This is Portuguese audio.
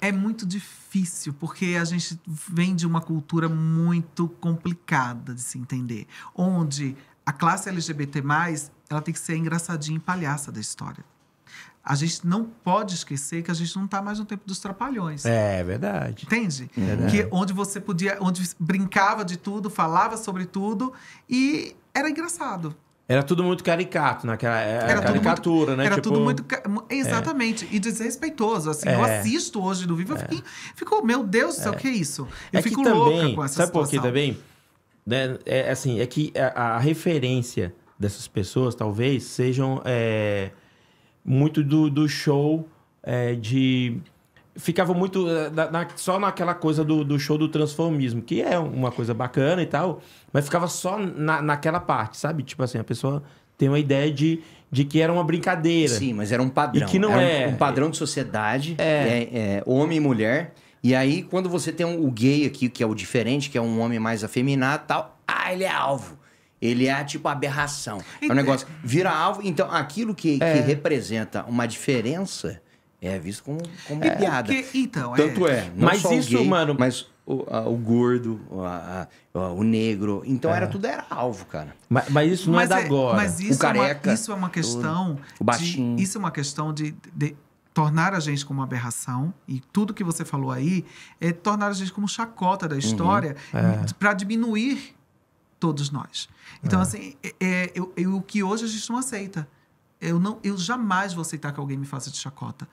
É muito difícil, porque a gente vem de uma cultura muito complicada de se entender, onde a classe LGBT+, ela tem que ser engraçadinha e palhaça da história. A gente não pode esquecer que a gente não está mais no tempo dos trapalhões. É, é verdade. Entende? É verdade. Que onde você podia, onde brincava de tudo, falava sobre tudo e era engraçado. Era tudo muito caricato naquela é, era caricatura, muito, né? Era tipo... tudo muito. Exatamente. É. E desrespeitoso. Assim, é. eu assisto hoje no vivo, eu é. fiquei, fico, meu Deus do céu, o é. que é isso? Eu fico também, louca com essa Sabe situação. por quê? também? Né? É, assim, é que a, a, referência dessas pessoas talvez sejam muito do, do show de ficava muito eh, na, na, só naquela coisa do, do, show do transformismo, que é uma coisa bacana e tal, mas ficava só na, naquela parte, sabe? Tipo assim, a pessoa tem uma ideia de, de que era uma brincadeira. Sim, mas era um padrão. E que não era é. Um, um padrão de sociedade, é. É, é, homem e mulher. E aí, quando você tem um, o gay aqui, que é o diferente, que é um homem mais afeminado tal, ah, ele é alvo. Ele é tipo aberração. É um negócio. Vira alvo. Então, aquilo que, que é. representa uma diferença é visto como, como é, piada. Porque, então, Tanto é. é mas isso, gay, mano. Mas o, a, o gordo, a, a, o negro. Então é. era tudo era alvo, cara. Mas, mas isso não é mas é da agora. Mas isso, o careca, é, uma, isso é uma questão. O, o baixinho. De, isso é uma questão de, de tornar a gente como aberração e tudo que você falou aí é tornar a gente como chacota da uhum. história uhum, é. para diminuir todos nós. Então é. assim, é, é eu, o que hoje a gente não aceita. Eu não, eu jamais vou aceitar que alguém me faça de chacota.